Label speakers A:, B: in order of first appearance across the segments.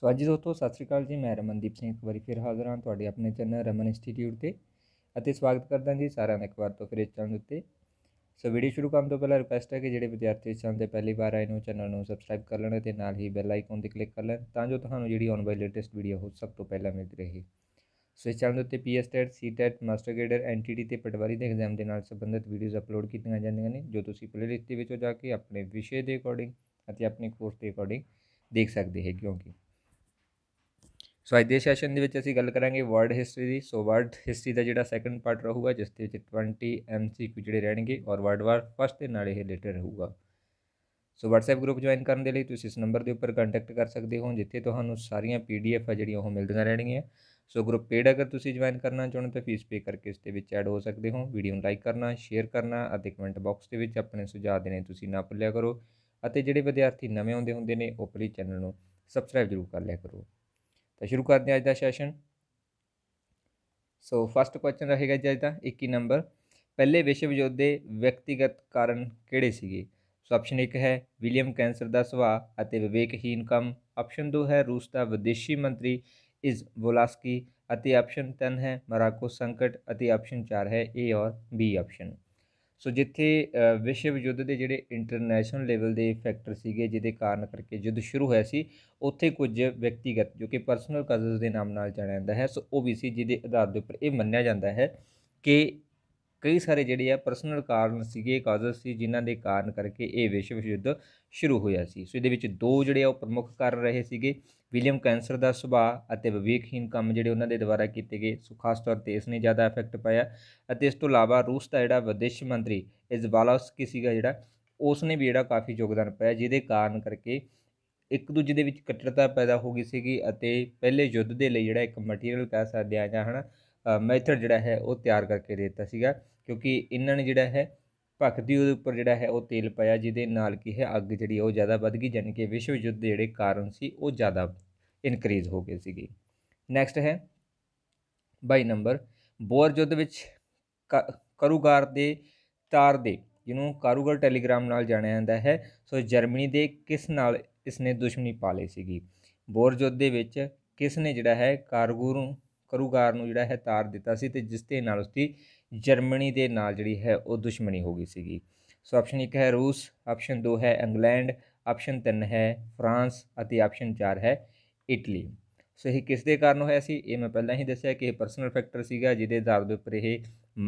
A: ਸੋ ਅੱਜ ਦੋਸਤੋ ਸਤਿ ਸ਼੍ਰੀ ਅਕਾਲ ਜੀ ਮੈਂ ਰਮਨਦੀਪ ਸਿੰਘ ਇੱਕ ਵਾਰੀ ਫਿਰ ਹਾਜ਼ਰ ਹਾਂ ਤੁਹਾਡੇ ਆਪਣੇ ਚੈਨਲ ਰਮਨ ਇੰਸਟੀਚਿਊਟ ਤੇ ਅਤੇ ਸਵਾਗਤ ਕਰਦਾ ਜੀ ਸਾਰਿਆਂ ਦਾ ਇੱਕ ਵਾਰ ਤੋਂ ਫਿਰ ਇਸ ਚੈਨਲ ਉੱਤੇ ਸੋ ਵੀਡੀਓ ਸ਼ੁਰੂ ਕਰਨ ਤੋਂ ਪਹਿਲਾਂ ਰਿਕੁਐਸਟ ਹੈ ਕਿ ਜਿਹੜੇ ਵਿਦਿਆਰਥੀ ਇਸ ਚੈਨਲ ਤੇ ਪਹਿਲੀ ਵਾਰ ਆਏ ਨੇ ਉਹ ਚੈਨਲ ਨੂੰ ਸਬਸਕ੍ਰਾਈਬ ਕਰ ਲੈਣ ਤੇ ਨਾਲ ਹੀ ਬੈਲ ਆਈਕਨ ਤੇ ਕਲਿੱਕ ਕਰ ਲੈਣ ਤਾਂ ਜੋ ਤੁਹਾਨੂੰ ਜਿਹੜੀ ਆਉਣ ਵਾਲੀ ਲੇਟੈਸਟ ਵੀਡੀਓ ਹੋ ਸਭ ਤੋਂ ਪਹਿਲਾਂ ਮਿਲਦੀ ਰਹੇ ਸੋ ਇਸ ਚੈਨਲ ਉੱਤੇ PS TET CTET master cadre NTT ਤੇ ਪਟਵਾਰੀ ਦੇ ਐਗਜ਼ਾਮ ਦੇ ਨਾਲ ਸੰਬੰਧਿਤ ਵੀਡੀਓਜ਼ ਅਪਲੋਡ ਕੀਤੀਆਂ ਜਾਂਦੀਆਂ ਨੇ ਜੋ ਤੁਸੀਂ ਪਲੇਲਿਸਟ ਦੇ ਵਿੱਚੋਂ ਜਾ ਕੇ ਆਪਣੇ ਵਿਸ਼ੇ ਦੇ ਅਕੋਰਡਿੰਗ ਅਤੇ ਆਪਣੇ ਕੋਰਸ ਦੇ ਅਕੋਰਡਿੰਗ ਦੇਖ ਸਕਦੇ ਹੋ ਕਿਉਂਕਿ ਸੋ ਅੱਜ ਦੇ ਸੈਸ਼ਨ ਦੇ ਵਿੱਚ ਅਸੀਂ ਗੱਲ ਕਰਾਂਗੇ ਵਰਡ ਹਿਸਟਰੀ ਦੀ ਸੋ ਵਰਡ ਹਿਸਟਰੀ ਦਾ ਜਿਹੜਾ ਸੈਕੰਡ ਪਾਰਟ ਰਹੂਗਾ ਜਿਸ ਦੇ ਵਿੱਚ 20 ਐਮਸੀਕਿਊ ਜਿਹੜੇ ਰਹਿਣਗੇ ਔਰ ਵਰਡ ਵਾਰ ਫਸਟ ਦੇ ਨਾਲ ਇਹ ਰਿਲੇਟਡ ਰਹੂਗਾ ਸੋ WhatsApp ਗਰੁੱਪ ਜੁਆਇਨ ਕਰਨ ਦੇ ਲਈ ਤੁਸੀਂ ਇਸ ਨੰਬਰ ਦੇ ਉੱਪਰ ਕੰਟੈਕਟ ਕਰ ਸਕਦੇ ਹੋ ਜਿੱਥੇ ਤੁਹਾਨੂੰ ਸਾਰੀਆਂ ਪੀਡੀਐਫ ਆ ਜਿਹੜੀਆਂ ਉਹ ਮਿਲਦੀਆਂ ਰਹਿਣਗੀਆਂ ਸੋ ਗਰੁੱਪ ਪੇਡ ਅਗਰ ਤੁਸੀਂ ਜੁਆਇਨ ਕਰਨਾ ਚਾਹੁੰਦੇ ਤਾਂ ਫੀਸ ਪੇ ਕਰਕੇ ਇਸ ਦੇ ਵਿੱਚ ਐਡ ਹੋ ਸਕਦੇ ਹੋ ਵੀਡੀਓ ਨੂੰ ਲਾਈਕ ਕਰਨਾ ਸ਼ੇਅਰ ਕਰਨਾ ਅਤੇ ਕਮੈਂਟ ਬਾਕਸ ਦੇ ਵਿੱਚ ਆਪਣੇ ਸੁਝਾਅ ਦੇਣੇ ਤੁਸੀਂ ਨਾ ਭੁੱਲਿਆ ਕਰੋ ਅਤੇ ਜਿਹੜੇ ਵਿਦਿਆਰਥੀ ਨਵੇਂ ਆਉਂਦੇ ਹੁੰਦੇ ਨੇ ਉਹ ਪਲੀ ਚੈਨਲ ਨੂੰ ਸਬਸਕ੍ਰਾਈਬ ਜ਼ਰੂਰ ਕਰ ਲਿਆ ਕਰੋ ਤਾਂ ਸ਼ੁਰੂ ਕਰਦੇ ਹਾਂ ਅੱਜ ਦਾ ਸੈਸ਼ਨ ਸੋ ਫਸਟ ਕੁਐਸਚਨ ਰਹੇਗਾ ਜੀ ਅੱਜ ਦਾ 21 ਨੰਬਰ ਪਹਿਲੇ ਵਿਸ਼ਵ ਯੁੱਧ ਦੇ ਵਿਅਕਤੀਗਤ ਕਾਰਨ ਕਿਹੜੇ ਸੀਗੇ ਸੋ ਆਪਸ਼ਨ 1 ਹੈ ਵਿਲੀਅਮ ਕੈਂਸਰ ਦਾ ਸੁਭਾਅ ਅਤੇ ਵਿਵੇਕਹੀਨ ਕੰਮ ਆਪਸ਼ਨ 2 ਹੈ ਰੂਸ ਦਾ ਵਿਦੇਸ਼ੀ ਮੰਤਰੀ ਇਜ਼ ਵੋਲਾਸਕੀ ਅਤੇ ਆਪਸ਼ਨ 3 ਹੈ ਮਰਾਕੋ ਸੰਕਟ ਅਤੇ ਆਪਸ਼ਨ 4 ਹੈ ਏ ਔਰ ਬੀ ਆਪਸ਼ਨ ਸੋ ਜਿੱਥੇ ਵਿਸ਼ਵ ਯੁੱਧ ਦੇ ਜਿਹੜੇ ਇੰਟਰਨੈਸ਼ਨਲ ਲੈਵਲ ਦੇ ਫੈਕਟਰ ਸੀਗੇ ਜਿਹਦੇ ਕਾਰਨ ਕਰਕੇ ਯੁੱਧ ਸ਼ੁਰੂ ਹੋਇਆ ਸੀ ਉੱਥੇ ਕੁਝ ਵਿਅਕਤੀਗਤ ਜੋ ਕਿ ਪਰਸਨਲ ਕਾਜ਼ਸ ਦੇ ਨਾਮ ਨਾਲ ਜਾਣਿਆ ਜਾਂਦਾ ਹੈ ਸੋ ਉਹ ਵੀ ਸੀ ਜਿਹਦੇ ਆਧਾਰ ਦੇ ਉੱਪਰ ਇਹ ਮੰਨਿਆ ਜਾਂਦਾ ਹੈ ਕਿ ਕਈ ਸਾਰੇ ਜਿਹੜੇ ਆ ਪਰਸਨਲ ਕਾਰਨ ਸੀਗੇ ਕਾਜ਼ਸ ਸੀ ਜਿਨ੍ਹਾਂ ਦੇ ਕਾਰਨ ਕਰਕੇ ਇਹ ਵਿਸ਼ਵ ਯੁੱਧ ਸ਼ੁਰੂ ਹੋਇਆ ਸੀ ਸੋ ਇਹਦੇ ਵਿੱਚ ਦੋ ਜਿਹੜੇ ਆ ਉਹ ਪ੍ਰਮੁੱਖ ਕਾਰਨ ਰਹੇ ਸੀਗੇ ਵਿਲੀਅਮ ਕੈਂਸਰ ਦਾ ਸੁਭਾਅ ਅਤੇ ਵਿਵੇਕਹੀਨ ਕੰਮ ਜਿਹੜੇ ਉਹਨਾਂ ਦੇ ਦੁਆਰਾ ਕੀਤੇ ਗਏ ਸੋ ਖਾਸ ਤੌਰ ਤੇ ਇਸ ਨੇ ਜ਼ਿਆਦਾ ਇਫੈਕਟ ਪਾਇਆ ਅਤੇ ਇਸ ਤੋਂ ਇਲਾਵਾ ਰੂਸ ਦਾ ਜਿਹੜਾ ਵਿਦੇਸ਼ ਮੰਤਰੀ ਇਜ਼ਵਾਲਾਸਕੀ ਸੀਗਾ ਜਿਹੜਾ ਉਸ ਨੇ ਵੀ ਜਿਹੜਾ ਕਾਫੀ ਯੋਗਦਾਨ ਪਾਇਆ ਜਿਹਦੇ ਕਾਰਨ ਕਰਕੇ ਇੱਕ ਦੂਜੇ ਦੇ ਵਿੱਚ ਕਟੜਤਾ ਪੈਦਾ ਹੋ ਗਈ ਸੀਗੀ ਅਤੇ ਪਹਿਲੇ ਯੁੱਧ ਦੇ ਲਈ ਜਿਹੜਾ ਇੱਕ ਮਟੀਰੀਅਲ ਕਹਿ ਸਕਦੇ ਆ ਜਾਂ ਹਨਾ ਮੈਥਡ ਜਿਹੜਾ ਹੈ ਉਹ ਤਿਆਰ ਕਰਕੇ ਦੇ ਦਿੱਤਾ ਸੀਗਾ ਕਿਉਂਕਿ ਇਹਨਾਂ ਨੇ ਜਿਹੜਾ ਹੈ ਭਖਦੀ ਉਹਦੇ ਉੱਪਰ ਜਿਹੜਾ ਹੈ ਉਹ ਤੇਲ ਪਾਇਆ ਜਿਹਦੇ ਨਾਲ ਕੀ ਹੈ ਅੱਗ ਜਿਹੜੀ ਉਹ ਜ਼ਿਆਦਾ ਵੱਧ ਗਈ ਜਾਨਕਿ ਕਿ ਵਿਸ਼ਵ ਯੁੱਧ ਦੇ ਜਿਹੜੇ ਕਾਰਨ ਸੀ ਉਹ ਜ਼ਿਆਦਾ ਇਨਕਰੀਜ਼ ਹੋ ਗਏ ਸੀਗੇ ਨੈਕਸਟ ਹੈ 22 ਨੰਬਰ ਬੋਰ ਯੁੱਧ ਵਿੱਚ ਕਰੂਗਾਰ ਦੇ ਤਾਰ ਦੇ ਜਿਹਨੂੰ ਕਾਰੂਗਰ ਟੈਲੀਗ੍ਰਾਮ ਨਾਲ ਜਾਣਿਆ ਜਾਂਦਾ ਹੈ ਸੋ ਜਰਮਨੀ ਦੇ ਕਿਸ ਨਾਲ ਇਸਨੇ ਦੁਸ਼ਮਣੀ ਪਾ ਲਈ ਸੀਗੀ ਬੋਰ ਯੁੱਧ ਦੇ ਵਿੱਚ ਕਿਸ ਨੇ ਜਿਹੜਾ ਹੈ ਕਾਰਗੂਰੂ ਕਰੂਗਾਰ ਨੂੰ ਜਿਹੜਾ ਹੈ ਤਾਰ ਦਿੱਤਾ ਸੀ ਤੇ ਜਿਸ ਦੇ ਨਾਲ ਉਸਦੀ ਜਰਮਨੀ ਦੇ ਨਾਲ ਜਿਹੜੀ ਹੈ ਉਹ ਦੁਸ਼ਮਣੀ ਹੋ ਗਈ ਸੀਗੀ ਸੋ ਆਪਸ਼ਨ 1 ਹੈ ਰੂਸ ਆਪਸ਼ਨ 2 ਹੈ ਇੰਗਲੈਂਡ ਆਪਸ਼ਨ 3 ਹੈ ਫਰਾਂਸ ਅਤੇ ਆਪਸ਼ਨ 4 ਹੈ ਇਟਲੀ ਸੋ ਇਹ ਕਿਸ ਦੇ ਕਾਰਨ ਹੋਇਆ ਸੀ ਇਹ ਮੈਂ ਪਹਿਲਾਂ ਹੀ ਦੱਸਿਆ ਕਿ ਇਹ ਪਰਸਨਲ ਫੈਕਟਰ ਸੀਗਾ ਜਿਹਦੇ ਆਧਾਰ ਦੇ ਉੱਪਰ ਇਹ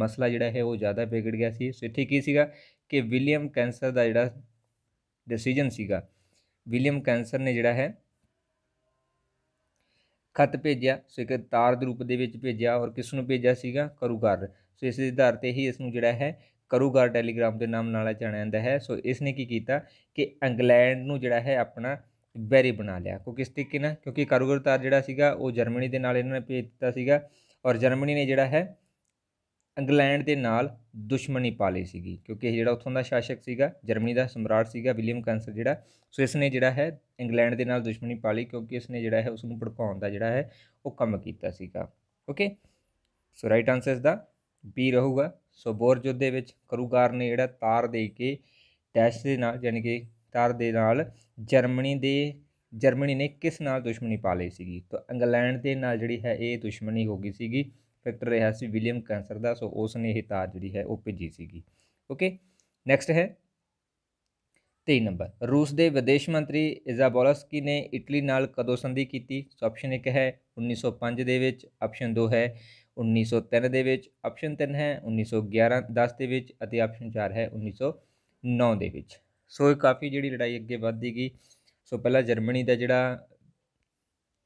A: ਮਸਲਾ ਜਿਹੜਾ ਹੈ ਉਹ ਜ਼ਿਆਦਾ ਵਿਗੜ ਗਿਆ ਸੀ ਸੋ ਇੱਥੇ ਕੀ ਸੀਗਾ ਕਿ ਵਿਲੀਅਮ ਕੈਂਸਰ ਦਾ ਜਿਹੜਾ ਡਿਸੀਜਨ ਸੀਗਾ ਵਿਲੀਅਮ ਕੈਂਸਰ ਨੇ ਜਿਹੜਾ ਹੈ ਖਤ ਭੇਜਿਆ ਸੋ ਇੱਕ ਤਾਰ ਦੇ ਰੂਪ ਦੇ ਵਿੱਚ ਭੇਜਿਆ ਔਰ ਕਿਸ ਨੂੰ ਭੇਜਿਆ ਸੀਗਾ ਕਰੂਗਰ ਸੋ ਇਸ ਦੇ ਆਧਾਰ ਤੇ ਹੀ ਇਸ ਨੂੰ ਜਿਹੜਾ ਹੈ ਕਰੂਗਰ ਟੈਲੀਗ੍ਰਾਮ ਦੇ ਨਾਮ ਨਾਲ ਜਾਣਿਆ ਜਾਂਦਾ ਹੈ ਸੋ ਇਸ ਨੇ ਕੀ ਕੀਤਾ ਕਿ ਇੰਗਲੈਂਡ ਨੂੰ ਜਿਹੜਾ ਹੈ ਆਪਣਾ ਬੈਰੀ ਬਣਾ ਲਿਆ ਕਿਉਂਕਿ ਇਸ ਤਰੀਕੇ ਨਾਲ ਕਿਉਂਕਿ ਕਰੂਗਰ ਤਾਰ ਜਿਹੜਾ ਸੀਗਾ ਉਹ ਜਰਮਨੀ ਦੇ ਨਾਲ ਇਹਨਾਂ ਨੇ ਭੇਜ ਦਿੱਤਾ ਸੀਗਾ ਔਰ ਜਰਮਨੀ ਨੇ ਜਿਹੜਾ ਹੈ ਇੰਗਲੈਂਡ ਦੇ ਨਾਲ ਦੁਸ਼ਮਣੀ ਪਾ ਲਈ ਸੀਗੀ ਕਿਉਂਕਿ ਇਹ ਜਿਹੜਾ ਉੱਥੋਂ ਦਾ ਸ਼ਾਸਕ ਸੀਗਾ ਜਰਮਨੀ ਦਾ ਸਮਰਾਟ ਸੀਗਾ ਵਿਲੀਅਮ ਕਾਂਸਲ ਜਿਹੜਾ ਸੋ ਇਸ ਨੇ ਜਿਹੜਾ ਹੈ ਇੰਗਲੈਂਡ ਦੇ ਨਾਲ ਦੁਸ਼ਮਣੀ ਪਾ ਲਈ ਕਿਉਂਕਿ ਇਸ ਨੇ ਜਿਹੜਾ ਹੈ ਉਸ ਨੂੰ ਭੜਕਾਉਣ ਦਾ ਜਿਹੜਾ ਹੈ ਉਹ ਕੰਮ ਕੀਤਾ ਸੀਗਾ ਓਕੇ ਸੋ ਰਾਈਟ ਆਨਸਰ ਇਸ ਦਾ ਬੀ ਰਹੂਗਾ ਸੋ ਬੋਰ ਯੁੱਧ ਦੇ ਵਿੱਚ ਕਰੂਗਾਰ ਨੇ ਜਿਹੜਾ ਤਾਰ ਦੇ ਕੇ ਟੈਸਟ ਦੇ ਨਾਲ ਯਾਨੀ ਕਿ ਤਾਰ ਦੇ ਨਾਲ ਜਰਮਨੀ ਦੇ ਜਰਮਨੀ ਨੇ ਕਿਸ ਨਾਲ ਦੁਸ਼ਮਣੀ ਪਾ ਲਈ ਸੀਗੀ ਤਾਂ ਇੰਗਲੈਂਡ ਦੇ ਨਾਲ ਜਿਹੜੀ ਹੈ ਇਹ ਦੁਸ਼ਮਣੀ ਹੋ ਗਈ ਸੀਗੀ ਡਾਇਰੈਕਟਰ ਰਿਹਾ ਸੀ ਵਿਲੀਅਮ ਕੈਂਸਰ ਦਾ ਸੋ ਉਸ ਨੇ ਇਹ ਤਾਰ ਜਿਹੜੀ ਹੈ ਉਹ ਭੇਜੀ ਸੀਗੀ ਓਕੇ ਨੈਕਸਟ ਹੈ 23 ਨੰਬਰ ਰੂਸ ਦੇ ਵਿਦੇਸ਼ ਮੰਤਰੀ ਇਜ਼ਾਬੋਲਸਕੀ ਨੇ ਇਟਲੀ ਨਾਲ ਕਦੋਂ ਸੰਧੀ ਕੀਤੀ ਸੋ ਆਪਸ਼ਨ 1 ਹੈ 1905 ਦੇ ਵਿੱਚ ਆਪਸ਼ਨ 2 ਹੈ 1903 ਦੇ ਵਿੱਚ ਆਪਸ਼ਨ 3 ਹੈ 1911 10 ਦੇ ਵਿੱਚ ਅਤੇ ਆਪਸ਼ਨ 4 ਹੈ 1909 ਦੇ ਵਿੱਚ ਸੋ ਇਹ ਕਾਫੀ ਜਿਹੜੀ ਲੜਾਈ ਅੱਗੇ ਵੱਧਦੀ ਗਈ ਸੋ ਪਹਿਲਾਂ ਜਰਮਨੀ ਦਾ ਜਿਹੜਾ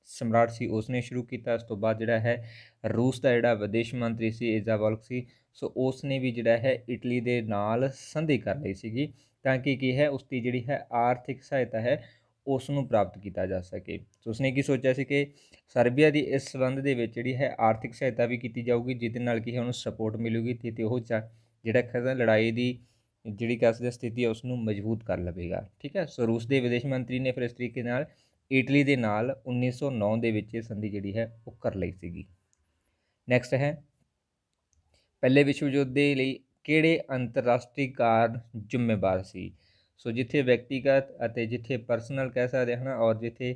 A: ਸਮਰਾਟ ਸੀ ਉਸਨੇ ਸ਼ੁਰੂ ਕੀਤਾ ਉਸ ਤੋਂ ਬਾਅਦ ਜਿਹੜਾ ਹੈ ਰੂਸ ਦਾ ਜਿਹੜਾ ਵਿਦੇਸ਼ ਮੰਤਰੀ ਸੀ ਇਜ਼ਾਵੋਲਕ ਸੀ ਸੋ ਉਸਨੇ ਵੀ ਜਿਹੜਾ ਹੈ ਇਟਲੀ ਦੇ ਨਾਲ ਸੰਧੀ ਕਰ ਲਈ ਸੀਗੀ ਤਾਂ ਕਿ ਕੀ ਹੈ ਉਸ ਦੀ ਜਿਹੜੀ ਹੈ ਆਰਥਿਕ ਸਹਾਇਤਾ ਹੈ ਉਸ ਨੂੰ ਪ੍ਰਾਪਤ ਕੀਤਾ ਜਾ ਸਕੇ ਸੋ ਉਸਨੇ ਕੀ ਸੋਚਿਆ ਸੀ ਕਿ ਸਰਬੀਆ ਦੀ ਇਸ ਸੰਬੰਧ ਦੇ ਵਿੱਚ ਜਿਹੜੀ ਹੈ ਆਰਥਿਕ ਸਹਾਇਤਾ ਵੀ ਕੀਤੀ ਜਾਊਗੀ ਜਿਹਦੇ ਨਾਲ ਕੀ ਹੈ ਉਹਨੂੰ ਸਪੋਰਟ ਮਿਲੂਗੀ ਤੇ ਤੇ ਉਹ ਜਿਹੜਾ ਖਜ਼ਾਨ ਲੜਾਈ ਦੀ ਜਿਹੜੀ ਕਸ ਦੀ ਸਥਿਤੀ ਹੈ ਉਸ ਨੂੰ ਮਜ਼ਬੂਤ ਕਰ ਲਵੇਗਾ ਠੀਕ ਹੈ ਸੋ ਰੂਸ ਦੇ ਵਿਦੇਸ਼ ਮੰਤਰੀ ਨੇ ਫਿਰ ਇਸ ਤਰੀਕੇ ਨਾਲ ਇਟਲੀ ਦੇ ਨਾਲ 1909 ਦੇ ਵਿੱਚ ਇਹ ਸੰਧੀ ਜਿਹੜੀ ਹੈ ਉਹ ਕਰ ਲਈ ਸੀਗੀ ਨੈਕਸਟ ਹੈ ਪਹਿਲੇ ਵਿਸ਼ਵ ਯੁੱਧ ਦੇ ਲਈ ਕਿਹੜੇ ਅੰਤਰਰਾਸ਼ਟਰੀ ਕਾਰਨ ਜ਼ਿੰਮੇਵਾਰ ਸੀ ਸੋ ਜਿੱਥੇ ਵਿਅਕਤੀਗਤ ਅਤੇ ਜਿੱਥੇ ਪਰਸਨਲ ਕਹਿ ਸਕਦੇ ਹਨ ਔਰ ਜਿੱਥੇ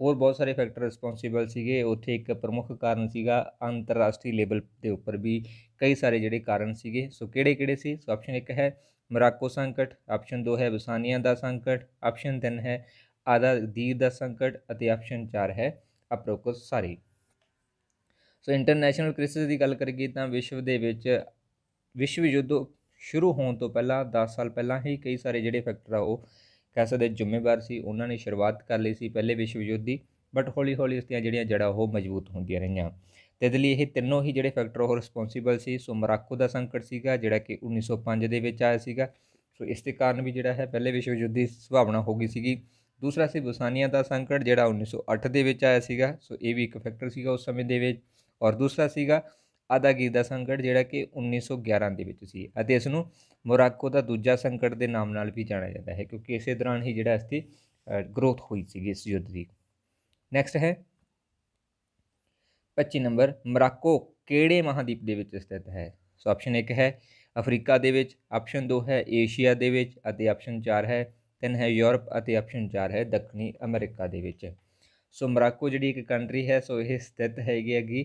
A: ਹੋਰ ਬਹੁਤ ਸਾਰੇ ਫੈਕਟਰ ਰਿਸਪੌਂਸੀਬਲ ਸੀਗੇ ਉੱਥੇ ਇੱਕ ਪ੍ਰਮੁੱਖ ਕਾਰਨ ਸੀਗਾ ਅੰਤਰਰਾਸ਼ਟਰੀ ਲੈਵਲ ਦੇ ਉੱਪਰ ਵੀ ਕਈ ਸਾਰੇ ਜਿਹੜੇ ਕਾਰਨ ਸੀਗੇ ਸੋ ਕਿਹੜੇ ਕਿਹੜੇ ਸੀ ਸੋ ਆਪਸ਼ਨ 1 ਹੈ ਮਰਾਕੋ ਸੰਕਟ ਆਪਸ਼ਨ 2 ਹੈ ਬਸਾਨੀਆਂ ਦਾ ਸੰਕਟ ਆਪਸ਼ਨ 3 ਹੈ ਆਦਾ ਦੀਰ ਦਾ ਸੰਕਟ ਅਤੇ ਆਪਸ਼ਨ 4 ਹੈ ਅਪਰੋਕਸ ਸਾਰੀ ਸੋ ਇੰਟਰਨੈਸ਼ਨਲ ਕ੍ਰਿਸਿਸ ਦੀ ਗੱਲ ਕਰੀਏ ਤਾਂ ਵਿਸ਼ਵ ਦੇ ਵਿੱਚ ਵਿਸ਼ਵ ਯੁੱਧ ਸ਼ੁਰੂ ਹੋਣ ਤੋਂ ਪਹਿਲਾਂ 10 ਸਾਲ ਪਹਿਲਾਂ ਹੀ ਕਈ ਸਾਰੇ ਜਿਹੜੇ ਫੈਕਟਰ ਆ ਉਹ ਕਹਿ ਸਕਦੇ ਜ਼ਿੰਮੇਵਾਰ ਸੀ ਉਹਨਾਂ ਨੇ ਸ਼ੁਰੂਆਤ ਕਰ ਲਈ ਸੀ ਪਹਿਲੇ ਵਿਸ਼ਵ ਯੁੱਧ ਦੀ ਬਟ ਹੌਲੀ ਹੌਲੀ ਉਸ ਦੀਆਂ ਜਿਹੜੀਆਂ ਜੜਾ ਉਹ ਮਜ਼ਬੂਤ ਹੁੰਦੀਆਂ ਰਹੀਆਂ ਤੇ ਇਹਦੇ ਲਈ ਇਹ ਤਿੰਨੋਂ ਹੀ ਜਿਹੜੇ ਫੈਕਟਰ ਉਹ ਰਿਸਪੌਂਸੀਬਲ ਸੀ ਸੋ ਮਰਾਕੋ ਦਾ ਸੰਕਟ ਸੀਗਾ ਜਿਹੜਾ ਕਿ 1905 ਦੇ ਵਿੱਚ ਆਇਆ ਸੀਗਾ ਸੋ ਇਸ ਦੇ ਕਾਰਨ ਵੀ ਜਿਹੜਾ ਹੈ ਪਹਿਲੇ ਵਿਸ਼ਵ ਯੁੱਧ ਦੀ ਸੰਭਾਵਨਾ ਹੋ ਗਈ ਸੀਗੀ ਦੂਸਰਾ ਸੀ ਬੁਸਾਨੀਆ ਦਾ ਸੰਕਟ ਜਿਹੜਾ 1908 ਦੇ ਵਿੱਚ ਆਇਆ ਸੀਗਾ ਸੋ ਇਹ ਵੀ ਇੱਕ ਫੈਕਟਰ ਸੀਗਾ ਉਸ ਸਮੇਂ ਦੇ ਵਿੱਚ ਔਰ ਦੂਸਰਾ ਸੀਗਾ ਅਦਾਗੀਰ ਦਾ ਸੰਕਟ ਜਿਹੜਾ ਕਿ 1911 ਦੇ ਵਿੱਚ ਸੀ ਅਤੇ ਇਸ ਨੂੰ ਮੋਰਾਕੋ ਦਾ ਦੂਜਾ ਸੰਕਟ ਦੇ ਨਾਮ ਨਾਲ ਵੀ ਜਾਣਿਆ ਜਾਂਦਾ ਹੈ ਕਿਉਂਕਿ ਇਸੇ ਦੌਰਾਨ ਹੀ ਜਿਹੜਾ ਇਸ ਗ੍ਰੋਥ ਗਰੋਥ ਹੋਈ ਸੀਗੀ ਇਸ ਯੁੱਧ ਦੀ ਨੈਕਸਟ ਹੈ 25 ਨੰਬਰ ਮੋਰਾਕੋ ਕਿਹੜੇ ਮਹਾਦੀਪ ਦੇ ਵਿੱਚ ਸਥਿਤ ਹੈ ਸੋ ਆਪਸ਼ਨ 1 ਹੈ ਅਫਰੀਕਾ ਦੇ ਵਿੱਚ ਆਪਸ਼ਨ 2 ਹੈ ਏਸ਼ੀਆ ਦੇ ਵਿੱਚ ਅਤੇ ਆਪਸ਼ਨ 4 ਹੈ ਤਿੰਨ ਹੈ ਯੂਰਪ ਅਤੇ ਆਪਸ਼ਨ 4 ਹੈ ਦੱਖਣੀ ਅਮਰੀਕਾ ਦੇ ਵਿੱਚ ਸੋ ਮਰਾਕੋ ਜਿਹੜੀ ਇੱਕ ਕੰਟਰੀ ਹੈ ਸੋ ਇਹ ਸਥਿਤ ਹੈਗੀ ਹੈਗੀ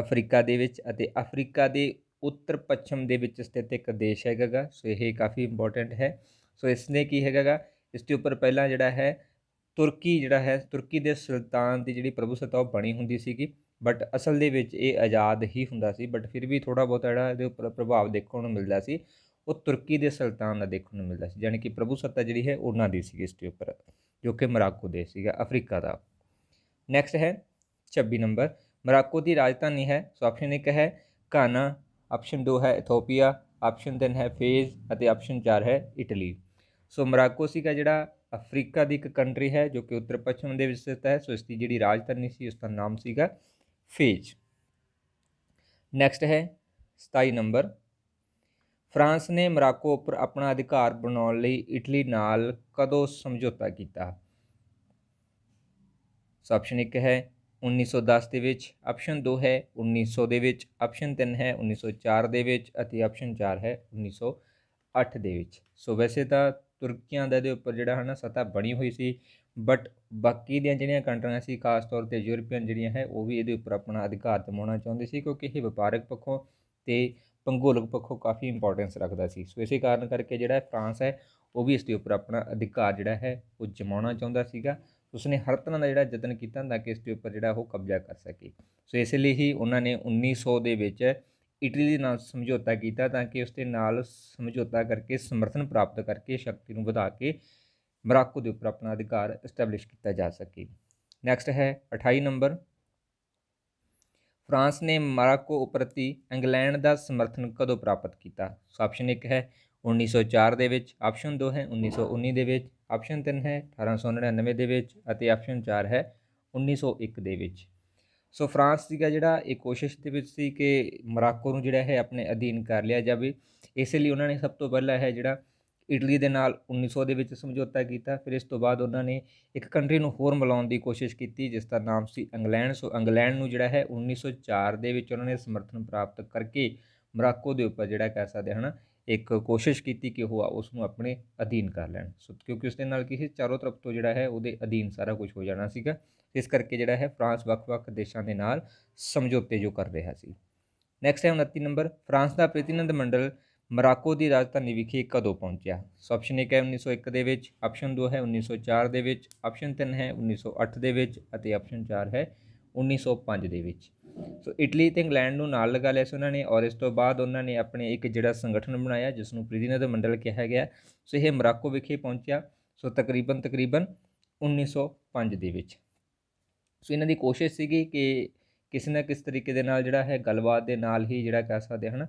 A: ਅਫਰੀਕਾ ਦੇ ਵਿੱਚ ਅਤੇ ਅਫਰੀਕਾ ਦੇ ਉੱਤਰ ਪੱਛਮ ਦੇ ਵਿੱਚ ਸਥਿਤ ਇੱਕ ਦੇਸ਼ ਹੈਗਾ ਸੋ ਇਹ ਕਾਫੀ ਇੰਪੋਰਟੈਂਟ ਹੈ ਸੋ ਇਸ ਨੇ ਕੀ ਹੈਗਾ ਇਸ ਦੇ ਉੱਪਰ ਪਹਿਲਾਂ ਜਿਹੜਾ ਹੈ ਤੁਰਕੀ ਜਿਹੜਾ ਹੈ ਤੁਰਕੀ ਦੇ ਸੁਲਤਾਨ ਦੀ ਜਿਹੜੀ ਪ੍ਰਭੂਸਤਾ ਉਹ ਬਣੀ ਹੁੰਦੀ ਸੀਗੀ ਬਟ ਅਸਲ ਦੇ ਵਿੱਚ ਇਹ ਆਜ਼ਾਦ ਹੀ ਹੁੰਦਾ ਸੀ ਬਟ ਫਿਰ ਵੀ ਥੋੜਾ ਬਹੁਤ ਜਿਹੜਾ ਇਹਦੇ ਉੱਪਰ ਪ੍ਰਭਾਵ ਦੇਖਣ ਨੂੰ ਮਿਲਦਾ ਸੀ ਉਹ ਤੁਰਕੀ ਦੇ ਸੁਲਤਾਨ ਦਾ ਦੇਖਣ ਨੂੰ ਮਿਲਦਾ ਸੀ ਯਾਨੀ ਕਿ ਪ੍ਰਭੂ ਸੱਤਾ ਜਿਹੜੀ ਹੈ ਉਹਨਾਂ ਦੀ ਸੀ ਇਸ ਦੇ ਉੱਪਰ ਜੋ ਕਿ ਮਰਾਕੋ ਦੇ ਸੀਗਾ ਅਫਰੀਕਾ ਦਾ ਨੈਕਸਟ ਹੈ 26 ਨੰਬਰ ਮਰਾਕੋ ਦੀ ਰਾਜਧਾਨੀ ਹੈ ਸੋ ਆਪਸ਼ਨ 1 ਹੈ ਕਾਨਾ ਆਪਸ਼ਨ 2 ਹੈ ਇਥੋਪੀਆ ਆਪਸ਼ਨ 3 ਹੈ ਫੇਜ਼ ਅਤੇ ਆਪਸ਼ਨ 4 ਹੈ ਇਟਲੀ ਸੋ ਮਰਾਕੋ ਸੀਗਾ ਜਿਹੜਾ ਅਫਰੀਕਾ ਦੀ ਇੱਕ ਕੰਟਰੀ ਹੈ ਜੋ ਕਿ ਉੱਤਰ ਪੱਛਮ ਦੇ ਵਿੱਚ ਸਥਿਤ ਹੈ ਸੋ ਇਸ ਦੀ ਜਿਹੜੀ ਰਾਜਧਾਨੀ ਸੀ ਉਸ ਦਾ ਨਾਮ ਸੀਗਾ ਫੇਜ਼ ਨੈਕਸਟ ਹੈ 27 ਨੰਬਰ ਫਰਾਂਸ ਨੇ ਮਰਾਕੋ ਉੱਪਰ ਆਪਣਾ ਅਧਿਕਾਰ ਬਣਾਉਣ ਲਈ ਇਟਲੀ ਨਾਲ ਕਦੋਂ ਸਮਝੌਤਾ ਕੀਤਾ ਆਪਸ਼ਨ 1 ਹੈ 1910 ਦੇ ਵਿੱਚ ਆਪਸ਼ਨ 2 ਹੈ 1900 ਦੇ ਵਿੱਚ ਆਪਸ਼ਨ 3 ਹੈ 1904 ਦੇ ਵਿੱਚ ਅਤੇ ਆਪਸ਼ਨ 4 ਹੈ 1908 ਦੇ ਵਿੱਚ ਸੋ ਵੈਸੇ ਤਾਂ ਤੁਰਕੀਆਂ ਦਾ ਦੇ ਉੱਪਰ ਜਿਹੜਾ ਹੈ ਨਾ ਸਤਾ ਬਣੀ ਹੋਈ ਸੀ ਬਟ ਬਾਕੀ ਦੀਆਂ ਜਿਹੜੀਆਂ ਕੰਟਰੀਆਂ ਸੀ ਖਾਸ ਤੌਰ ਤੇ ਯੂਰਪੀਅਨ ਜਿਹੜੀਆਂ ਹੈ ਉਹ ਵੀ ਇਹਦੇ ਉੱਪਰ ਆਪਣਾ ਅਧਿਕਾਰ ਜਮਾਉਣਾ ਚਾਹੁੰਦੇ ਸੀ ਕਿਉਂਕਿ ਇਹ ਵਪਾਰਕ ਪੱਖੋਂ ਤੇ ਭੂਗੋਲਿਕ ਪੱਖੋਂ ਕਾਫੀ ਇੰਪੋਰਟੈਂਸ ਰੱਖਦਾ ਸੀ ਸੋ ਇਸੇ ਕਾਰਨ ਕਰਕੇ ਜਿਹੜਾ ਫਰਾਂਸ ਹੈ ਉਹ ਵੀ ਇਸ ਦੇ ਉੱਪਰ ਆਪਣਾ ਅਧਿਕਾਰ ਜਿਹੜਾ ਹੈ ਉਹ ਜਮਾਉਣਾ ਚਾਹੁੰਦਾ ਸੀਗਾ ਉਸਨੇ ਹਰ ਤਰ੍ਹਾਂ ਦਾ ਜਿਹੜਾ ਯਤਨ ਕੀਤਾ ਤਾਂ ਕਿ ਇਸ ਦੇ ਉੱਪਰ ਜਿਹੜਾ ਉਹ ਕਬਜ਼ਾ ਕਰ ਸਕੇ ਸੋ ਇਸ ਲਈ ਹੀ ਉਹਨਾਂ ਨੇ 1900 ਦੇ ਵਿੱਚ ਇਟਲੀ ਦੇ ਨਾਲ ਸਮਝੌਤਾ ਕੀਤਾ ਤਾਂ ਕਿ ਉਸ ਦੇ ਨਾਲ ਸਮਝੌਤਾ ਕਰਕੇ ਸਮਰਥਨ ਪ੍ਰਾਪਤ ਕਰਕੇ ਸ਼ਕਤੀ ਨੂੰ ਵਧਾ ਕੇ ਮਰਾਕੋ ਦੇ ਉੱਪਰ ਆਪਣਾ ਅਧਿਕਾਰ ਐਸਟੈਬਲਿਸ਼ ਕੀਤਾ ਜਾ ਸਕੇ ਨੈਕਸਟ ਹੈ 28 ਨੰਬਰ ਫਰਾਂਸ ਨੇ ਮਾਰਾਕੋ ਉਪਰਤੀ ਇੰਗਲੈਂਡ ਦਾ ਸਮਰਥਨ ਕਦੋਂ ਪ੍ਰਾਪਤ ਕੀਤਾ ਸੋ ਆਪਸ਼ਨ 1 ਹੈ 1904 ਦੇ ਵਿੱਚ ਆਪਸ਼ਨ 2 ਹੈ 1919 ਦੇ ਵਿੱਚ ਆਪਸ਼ਨ 3 ਹੈ 1899 ਦੇ ਵਿੱਚ ਅਤੇ ਆਪਸ਼ਨ 4 ਹੈ 1901 ਦੇ ਵਿੱਚ ਸੋ ਫਰਾਂਸ ਦੀ ਜਿਹੜਾ ਇਹ ਕੋਸ਼ਿਸ਼ ਦੇ ਵਿੱਚ ਸੀ ਕਿ ਮਰਾਕੋ ਨੂੰ ਜਿਹੜਾ ਹੈ ਆਪਣੇ ਅਧੀਨ ਕਰ ਲਿਆ ਜਾਵੇ ਇਸੇ ਲਈ ਉਹਨਾਂ ਨੇ ਸਭ ਤੋਂ ਪਹਿਲਾਂ ਹੈ ਜਿਹੜਾ ਇਟਲੀ ਦੇ ਨਾਲ 1900 ਦੇ ਵਿੱਚ ਸਮਝੌਤਾ ਕੀਤਾ ਫਿਰ ਇਸ ਤੋਂ ਬਾਅਦ ਉਹਨਾਂ ਨੇ ਇੱਕ ਕੰਟਰੀ ਨੂੰ ਹੋਰ ਮਿਲਾਉਣ ਦੀ ਕੋਸ਼ਿਸ਼ ਕੀਤੀ ਜਿਸ ਦਾ ਨਾਮ ਸੀ ਇੰਗਲੈਂਡ ਸੋ ਇੰਗਲੈਂਡ ਨੂੰ ਜਿਹੜਾ ਹੈ 1904 ਦੇ ਵਿੱਚ ਉਹਨਾਂ ਨੇ ਸਮਰਥਨ ਪ੍ਰਾਪਤ ਕਰਕੇ ਮਰਾਕੋ ਦੇ ਉੱਪਰ ਜਿਹੜਾ ਕਹਿ ਸਕਦੇ ਹਨ ਇੱਕ ਕੋਸ਼ਿਸ਼ ਕੀਤੀ ਕਿ ਉਹ ਉਸ ਨੂੰ ਆਪਣੇ ਅਧੀਨ ਕਰ ਲੈਣ ਸੋ ਕਿਉਂਕਿ ਉਸ ਦੇ ਨਾਲ ਕੀ ਸੀ ਚਾਰੋਂ ਤਰਫ ਤੋਂ ਜਿਹੜਾ ਹੈ ਉਹਦੇ ਅਧੀਨ ਸਾਰਾ ਕੁਝ ਹੋ ਜਾਣਾ ਸੀਗਾ ਇਸ ਕਰਕੇ ਜਿਹੜਾ ਹੈ ਫਰਾਂਸ ਵੱਖ-ਵੱਖ ਦੇਸ਼ਾਂ ਦੇ ਨਾਲ ਸਮਝੌਤੇ ਜੋ ਕਰ ਰਿਹਾ ਸੀ ਨੈਕਸਟ ਹੈ 29 ਨੰਬਰ ਫਰਾਂਸ ਦਾ ਪ੍ਰਤੀਨਿਧ ਮੰਡਲ ਮਰਾਕੋ ਦੀ ਰਾਜਧਾਨੀ ਵਿਖੇ ਕਦੋਂ ਪਹੁੰਚਿਆ ਸੋ ਆਪਸ਼ਨ 1 ਹੈ 1901 ਦੇ ਵਿੱਚ ਆਪਸ਼ਨ 2 ਹੈ 1904 ਦੇ ਵਿੱਚ ਆਪਸ਼ਨ 3 ਹੈ 1908 ਦੇ ਵਿੱਚ ਅਤੇ ਆਪਸ਼ਨ 4 ਹੈ 1905 ਦੇ ਵਿੱਚ ਸੋ ਇਟਲੀ ਤੇ ਇੰਗਲੈਂਡ ਨੂੰ ਨਾਲ ਲਗਾ ਲਿਆ ਸੀ ਉਹਨਾਂ ਨੇ ਔਰ ਇਸ ਤੋਂ ਬਾਅਦ ਉਹਨਾਂ ਨੇ ਆਪਣੇ ਇੱਕ ਜਿਹੜਾ ਸੰਗਠਨ ਬਣਾਇਆ ਜਿਸ ਨੂੰ ਪ੍ਰਤੀਨਿਧ ਮੰਡਲ ਕਿਹਾ ਗਿਆ ਸੋ ਇਹ ਮਰਾਕੋ ਵਿਖੇ ਪਹੁੰਚਿਆ ਸੋ ਤਕਰੀਬਨ ਤਕਰੀਬਨ 1905 ਦੇ ਵਿੱਚ ਸੋ ਇਹਨਾਂ ਦੀ ਕੋਸ਼ਿਸ਼ ਸੀਗੀ ਕਿ ਕਿਸੇ ਨਾ ਕਿਸ ਤਰੀਕੇ ਦੇ ਨਾਲ ਜਿਹੜਾ ਹੈ ਗੱਲਬਾਤ ਦੇ ਨਾਲ ਹੀ ਜਿਹੜਾ ਕਹਿ ਸਕਦੇ ਹਨ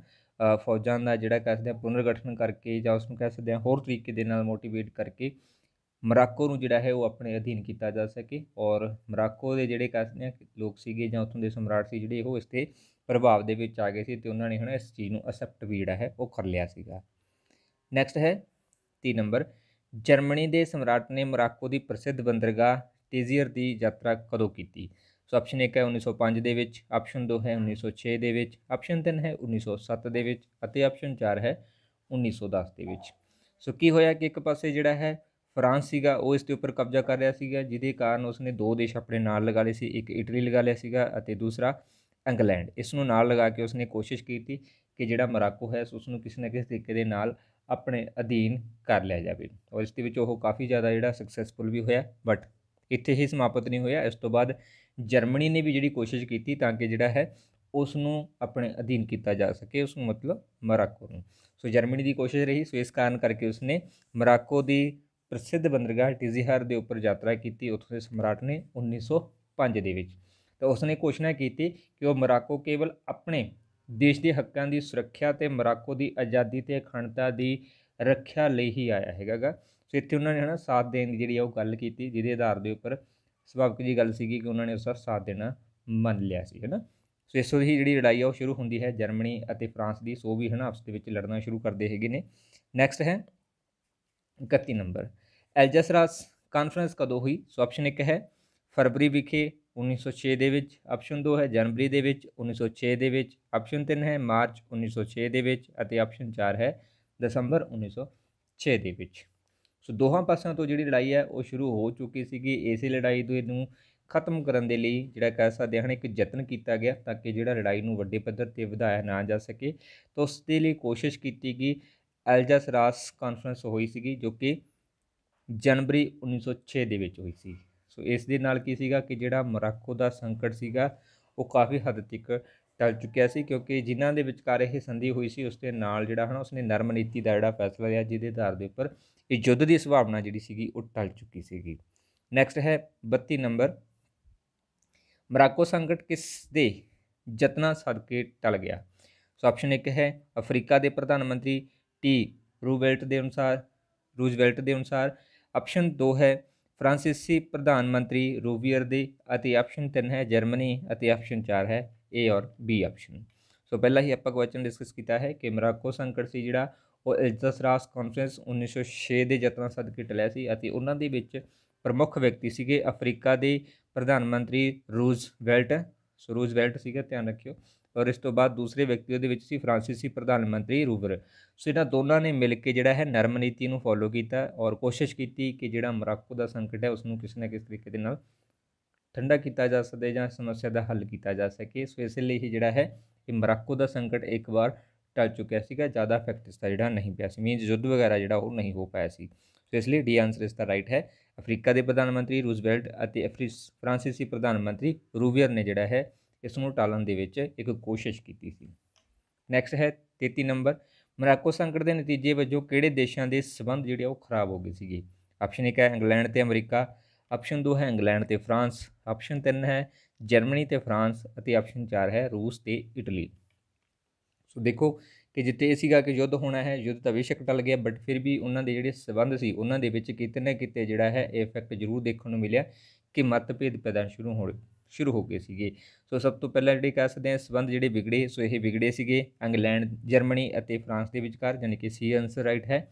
A: ਫੌਜਾਂ ਦਾ ਜਿਹੜਾ ਕਹਿ ਸਕਦੇ ਆ ਪੁਨਰਗਠਨ ਕਰਕੇ ਜਾਂ ਉਸ ਨੂੰ ਕਹਿ ਸਕਦੇ ਆ ਹੋਰ ਤਰੀਕੇ ਦੇ ਨਾਲ ਮੋਟੀਵੇਟ ਕਰਕੇ ਮਰਾਕੋ ਨੂੰ ਜਿਹੜਾ ਹੈ ਉਹ ਆਪਣੇ ਅਧੀਨ ਕੀਤਾ ਜਾ ਸਕੇ ਔਰ ਮਰਾਕੋ ਦੇ ਜਿਹੜੇ ਕਹਿੰਦੇ ਆ ਲੋਕ ਸੀਗੇ ਜਾਂ ਉਥੋਂ ਦੇ ਸਮਰਾਟ ਸੀ ਜਿਹੜੇ ਉਹ ਇਸ ਤੇ ਪ੍ਰਭਾਵ ਦੇ ਵਿੱਚ ਆ ਗਏ ਸੀ ਤੇ ਉਹਨਾਂ ਨੇ ਹਨਾ ਇਸ ਚੀਜ਼ ਨੂੰ ਅਸੈਪਟ ਵੀ ਜਿਹੜਾ ਹੈ ਉਹ ਕਰ ਲਿਆ ਸੀਗਾ ਨੈਕਸਟ ਹੈ 3 ਨੰਬਰ ਜਰਮਨੀ ਦੇ ਸਮਰਾਟ ਨੇ ਮਰਾਕੋ ਦੀ ਪ੍ਰਸਿੱਧ ਬੰਦਰਗਾਹ ਟੇਜ਼ੀਅਰ ਦੀ ਯਾਤਰਾ ਕਦੋਂ ਕੀਤੀ ਸੋ ਆਪਸ਼ਨ 1 ਹੈ 1905 ਦੇ ਵਿੱਚ ਆਪਸ਼ਨ 2 ਹੈ 1906 ਦੇ ਵਿੱਚ ਆਪਸ਼ਨ 3 ਹੈ 1907 ਦੇ ਵਿੱਚ ਅਤੇ ਆਪਸ਼ਨ 4 ਹੈ 1910 ਦੇ ਵਿੱਚ ਸੋ ਕੀ ਹੋਇਆ ਕਿ ਇੱਕ ਪਾਸੇ ਜਿਹੜਾ ਹੈ ਫਰਾਂਸ ਸੀਗਾ ਉਹ ਇਸ ਦੇ ਉੱਪਰ ਕਬਜ਼ਾ ਕਰ ਰਿਹਾ ਸੀਗਾ ਜਿਹਦੇ ਕਾਰਨ ਉਸਨੇ ਦੋ ਦੇਸ਼ ਆਪਣੇ ਨਾਲ ਲਗਾ ਲਏ ਸੀ ਇੱਕ ਇਟਲੀ ਲਗਾ ਲਿਆ ਸੀਗਾ ਅਤੇ ਦੂਸਰਾ ਇੰਗਲੈਂਡ ਇਸ ਨੂੰ ਨਾਲ ਲਗਾ ਕੇ ਉਸਨੇ ਕੋਸ਼ਿਸ਼ ਕੀਤੀ ਕਿ ਜਿਹੜਾ ਮਰਾਕੋ ਹੈ ਉਸ ਨੂੰ ਕਿਸੇ ਨਾ ਕਿਸੇ ਤਰੀਕੇ ਦੇ ਨਾਲ ਆਪਣੇ ਅਧੀਨ ਕਰ ਲਿਆ ਜਾਵੇ ਔਰ ਇਸ ਦੇ ਵਿੱਚ ਉਹ ਕਾਫੀ ਜ਼ਿਆਦਾ ਜਿਹੜਾ ਸਕਸੈਸਫੁਲ ਵੀ ਹੋਇਆ ਬਟ ਇੱਥੇ ਹੀ ਸਮਾਪਤ ਨਹੀਂ ਹੋਇਆ ਇਸ ਤੋਂ ਬਾਅਦ ਜਰਮਨੀ ਨੇ ਵੀ ਜਿਹੜੀ ਕੋਸ਼ਿਸ਼ ਕੀਤੀ ਤਾਂ ਕਿ ਜਿਹੜਾ ਹੈ ਉਸ ਨੂੰ ਆਪਣੇ ਅਧੀਨ ਕੀਤਾ ਜਾ ਸਕੇ ਉਸ ਨੂੰ ਮਤਲਬ ਮਰਾਕੋ ਨੂੰ ਸੋ ਜਰਮਨੀ ਦੀ ਕੋਸ਼ਿਸ਼ ਰਹੀ ਸੋ ਇਸ ਕਾਰਨ ਕਰਕੇ ਉਸਨੇ ਮਰਾਕੋ ਦੀ ਪ੍ਰਸਿੱਧ ਬੰਦਰਗਾਹ ਟਿਜ਼ੀਹਰ ਦੇ ਉੱਪਰ ਯਾਤਰਾ ਕੀਤੀ ਉੱਥੋਂ ਦੇ ਸਮਰਾਟ ਨੇ 1905 ਦੇ ਵਿੱਚ ਤਾਂ ਉਸਨੇ ਕੋਸ਼ਿਸ਼ ਕੀਤੀ ਕਿ ਉਹ ਮਰਾਕੋ ਕੇਵਲ ਆਪਣੇ ਦੇਸ਼ ਦੇ ਹੱਕਾਂ ਦੀ ਸੁਰੱਖਿਆ ਤੇ ਮਰਾਕੋ ਦੀ ਆਜ਼ਾਦੀ ਤੇ ਅਖੰਡਤਾ ਦੀ ਰੱਖਿਆ ਲਈ ਹੀ ਆਇਆ ਹੈਗਾਗਾ ਸੋ ਇੱਥੇ ਉਹਨਾਂ ਨੇ ਹਨਾ ਸਾਥ ਦੇਣ ਦੀ ਜਿਹੜੀ ਉਹ ਗੱਲ ਕੀਤੀ ਜਿਹਦੇ ਆਧਾਰ ਦੇ ਉੱਪਰ ਸੁਭਾਵਿਕ ਜੀ ਗੱਲ ਸੀਗੀ ਕਿ ਉਹਨਾਂ ਨੇ ਉਸਰ ਸਾਥ ਦੇਣਾ ਮੰਨ ਲਿਆ ਸੀ ਹੈਨਾ ਸੋ ਇਸੋ ਤੋਂ ਹੀ ਜਿਹੜੀ ਲੜਾਈ ਆ ਉਹ ਸ਼ੁਰੂ ਹੁੰਦੀ ਹੈ ਜਰਮਨੀ ਅਤੇ ਫਰਾਂਸ ਦੀ ਸੋ ਵੀ ਹੈਨਾ ਆਪਸ ਦੇ ਵਿੱਚ ਲੜਨਾ ਸ਼ੁਰੂ ਕਰਦੇ ਹੈਗੇ ਨੇ ਨੈਕਸਟ ਹੈ 31 ਨੰਬਰ ਐਲਜਸਰਾਸ ਕਾਨਫਰੰਸ ਕਦੋਂ ਹੋਈ ਸੋ ਆਪਸ਼ਨ 1 ਹੈ ਫਰਵਰੀ ਵਿਖੇ 1906 ਦੇ ਵਿੱਚ ਆਪਸ਼ਨ 2 ਹੈ ਜਨਵਰੀ ਦੇ ਵਿੱਚ 1906 ਦੇ ਵਿੱਚ ਆਪਸ਼ਨ 3 ਹੈ ਮਾਰਚ 1906 ਦੇ ਵਿੱਚ ਅਤੇ ਆਪਸ਼ਨ 4 ਹੈ ਦਸੰਬਰ 1906 ਦੇ ਵਿੱਚ ਸੋ ਦੋਹਾਂ ਪਾਸਿਆਂ ਤੋਂ ਜਿਹੜੀ ਲੜਾਈ ਹੈ ਉਹ ਸ਼ੁਰੂ ਹੋ ਚੁੱਕੀ ਸੀਗੀ ਇਸੇ ਲੜਾਈ ਨੂੰ ਖਤਮ ਕਰਨ ਦੇ ਲਈ ਜਿਹੜਾ ਕਹਿ ਸਕਦੇ ਹਨ ਇੱਕ ਯਤਨ ਕੀਤਾ ਗਿਆ ਤਾਂ ਕਿ ਜਿਹੜਾ ਲੜਾਈ ਨੂੰ ਵੱਡੇ ਪੱਧਰ ਤੇ ਵਧਾਇਆ ਨਾ ਜਾ ਸਕੇ ਤਾਂ ਉਸ ਦੇ ਲਈ ਕੋਸ਼ਿਸ਼ ਕੀਤੀ ਗਈ ਐਲਜਸਰਾਸ ਕਾਨਫਰੰਸ ਹੋਈ ਸੀਗੀ ਜੋ ਕਿ ਜਨਵਰੀ 1906 ਦੇ ਵਿੱਚ ਹੋਈ ਸੀ ਸੋ ਇਸ ਦੇ ਨਾਲ ਕੀ ਸੀਗਾ ਕਿ ਜਿਹੜਾ ਮਰਾਕੋ ਦਾ ਸੰਕਟ ਸੀਗਾ ਉਹ ਕਾਫੀ ਹੱਦ ਤੱਕ ਟਲ ਚੁੱਕਿਆ ਸੀ ਕਿਉਂਕਿ ਜਿਨ੍ਹਾਂ ਦੇ ਵਿਚਕਾਰ ਇਹ ਸੰਧੀ ਹੋਈ ਸੀ ਉਸ ਦੇ ਨਾਲ ਜਿਹੜਾ ਹਨ ਉਸਨੇ ਨਰਮ ਨੀਤੀ ਦਾ ਜਿਹੜਾ ਫੈਸਲਾ ਲਿਆ ਜਿਹਦੇ ਆਧਾਰ ਦੇ ਉੱਪਰ ਇਹ ਯੁੱਧ ਦੀ ਸੰਭਾਵਨਾ ਜਿਹੜੀ ਸੀਗੀ ਉਹ ਟਲ ਚੁੱਕੀ ਸੀਗੀ ਨੈਕਸਟ ਹੈ 32 ਨੰਬਰ ਮਰਾਕੋ ਸੰਕਟ ਕਿਸ ਦੇ ਯਤਨਾਂ ਸਦਕੇ ਟਲ ਗਿਆ ਸੋ ਆਪਸ਼ਨ 1 ਹੈ ਅਫਰੀਕਾ ਦੇ ਪ੍ਰਧਾਨ ਮੰਤਰੀ ਟੀ ਰੂਵੈਲਟ ਦੇ ਅਨੁਸਾਰ ਰੂਜ਼ਵੈਲਟ ਦੇ ਅਨੁਸਾਰ ਆਪਸ਼ਨ 2 ਹੈ ਫ੍ਰਾਂਸੀਸੀ ਪ੍ਰਧਾਨ ਮੰਤਰੀ ਰੂਵੀਅਰ ਦੇ ਅਤੇ ਆਪਸ਼ਨ 3 ਹੈ ਜਰਮਨੀ ਅਤੇ ਆਪਸ਼ਨ 4 ਹੈ ਏ ਔਰ ਬੀ ਆਪਸ਼ਨ ਸੋ ਪਹਿਲਾਂ ਹੀ ਆਪਾਂ ਕੁਐਸਚਨ ਡਿਸਕਸ ਕੀਤਾ ਹੈ ਕਿ ਮਰਾਕੋ ਸੰਕਟ ਸੀ ਜਿਹੜਾ ਉਹ ਇਜ਼ਤ ਰਾਸ ਕਾਨਫਰੰਸ 1906 ਦੇ ਯਤਨਾਂ ਸਦਕੇ ਟਲਿਆ ਸੀ ਅਤੇ ਉਹਨਾਂ ਦੇ ਵਿੱਚ ਪ੍ਰਮੁੱਖ ਵਿਅਕਤੀ ਸੀਗੇ ਅਫਰੀਕਾ ਦੇ ਪ੍ਰਧਾਨ ਮੰਤਰੀ ਰੂਜ਼ ਵੈਲਟ ਸੋ ਰੂਜ਼ ਵੈਲਟ ਸੀਗਾ ਧਿਆਨ ਰੱਖਿਓ ਔਰ ਇਸ ਤੋਂ ਬਾਅਦ ਦੂਸਰੇ ਵਿਅਕਤੀ ਉਹਦੇ ਵਿੱਚ ਸੀ ਫ੍ਰਾਂਸੀਸੀ ਪ੍ਰਧਾਨ ਮੰਤਰੀ ਰੂਬਰ ਸੋ ਇਹਨਾਂ ਦੋਨਾਂ ਨੇ ਮਿਲ ਕੇ ਜਿਹੜਾ ਹੈ ਨਰਮ ਨੀਤੀ ਨੂੰ ਫੋਲੋ ਕੀਤਾ ਔਰ ਕੋਸ਼ਿਸ਼ ਕੀਤੀ ਕਿ ਜਿਹੜਾ ਮਰਾਕੋ ਦਾ ਸੰਕਟ ਹੈ ਉਸ ਨੂੰ ਕਿਸੇ ਨਾ ਕਿਸੇ ਤਰੀਕੇ ਦੇ ਨਾਲ ਠੰਡਾ ਕੀਤਾ ਜਾ ਸਕੇ ਜਾਂ ਸਮੱਸਿਆ ਦਾ ਹੱਲ ਕੀਤਾ ਜਾ ਸਕੇ ਸੋ ਇਸ ਲਈ ਹੀ ਜਿਹੜਾ ਹੈ ਕਿ ਮਰਾਕੋ ਦਾ ਸੰਕਟ ਇੱਕ ਵਾਰ ਟਲ ਚੁੱਕਿਆ ਸੀਗਾ ਜ਼ਿਆਦਾ ਇਫੈਕਟ ਇਸ ਦਾ ਜਿਹੜਾ ਨਹੀਂ ਪਿਆ ਸੀ ਮੀਨਸ ਯੁੱਧ ਵਗੈਰਾ ਜਿਹੜਾ ਉਹ ਨਹੀਂ ਹੋ ਪਾਇਆ ਸੀ ਸੋ ਇਸ ਲਈ ਡੀ ਆਨਸਰ ਇਸ ਦਾ ਰਾਈਟ ਹੈ ਅਫਰੀਕਾ ਦੇ ਪ੍ਰਧਾਨ ਮੰਤਰੀ ਰੂਜ਼ਵੈਲਟ ਅਤੇ ਫ੍ਰਾਂਸੀਸੀ ਪ੍ਰਧਾਨ ਮੰਤਰੀ ਰੂਵੀਅਰ ਨੇ ਜਿਹੜਾ ਹੈ ਇਸ ਨੂੰ ਟਾਲਣ ਦੇ ਵਿੱਚ ਇੱਕ ਕੋਸ਼ਿਸ਼ ਕੀਤੀ ਸੀ ਨੈਕਸਟ ਹੈ 33 ਨੰਬਰ ਮਰਾਕੋ ਸੰਕਟ ਦੇ ਨਤੀਜੇ ਵਜੋਂ ਕਿਹੜੇ ਦੇਸ਼ਾਂ ਦੇ ਸਬੰਧ ਜਿਹੜੇ ਉਹ ਖਰਾਬ ਹੋ ਗਏ ਸੀਗੇ ਆਪਸ਼ਨ 1 ਹੈ ਇੰਗਲੈਂਡ ਤੇ ਅਮਰੀਕਾ ਆਪਸ਼ਨ 2 ਹੈ ਇੰਗਲੈਂਡ ਤੇ ਫਰਾਂਸ ਆਪਸ਼ਨ 3 ਹੈ ਜਰਮਨੀ ਤੇ ਫਰਾਂਸ ਅਤੇ ਆਪਸ਼ਨ 4 ਹੈ ਰੂਸ ਤੇ ਇਟਲੀ ਸੋ ਦੇਖੋ ਕਿ ਜਿੱਤੇ ਇਹ ਸੀਗਾ ਕਿ ਯੁੱਧ ਹੋਣਾ ਹੈ ਯੁੱਧ ਤਾਂ ਬੇਸ਼ੱਕ ਟਲ ਗਿਆ ਬਟ ਫਿਰ ਵੀ ਉਹਨਾਂ ਦੇ ਜਿਹੜੇ ਸਬੰਧ ਸੀ ਉਹਨਾਂ ਦੇ ਵਿੱਚ ਕਿਤੇ ਨਾ ਕਿਤੇ ਜਿਹੜਾ ਹੈ ਇਫੈਕਟ ਜ਼ਰੂਰ ਦੇਖਣ ਨੂੰ ਮਿਲਿਆ ਕਿ ਮਤਭੇਦ ਪੈਦਾ ਸ਼ੁਰੂ ਹੋ ਸ਼ੁਰੂ ਹੋ ਗਏ ਸੀਗੇ ਸੋ ਸਭ ਤੋਂ ਪਹਿਲਾਂ ਜਿਹੜੇ ਕਹਿ ਸਕਦੇ ਆ ਸਬੰਧ ਜਿਹੜੇ ਵਿਗੜੇ ਸੋ ਇਹ ਵਿਗੜੇ ਸੀਗੇ ਇੰਗਲੈਂਡ ਜਰਮਨੀ ਅਤੇ ਫਰਾਂਸ ਦੇ ਵਿਚਕਾਰ ਯਾਨੀ ਕਿ ਸੀ ਆਨਸਰ ਰਾਈਟ ਹੈ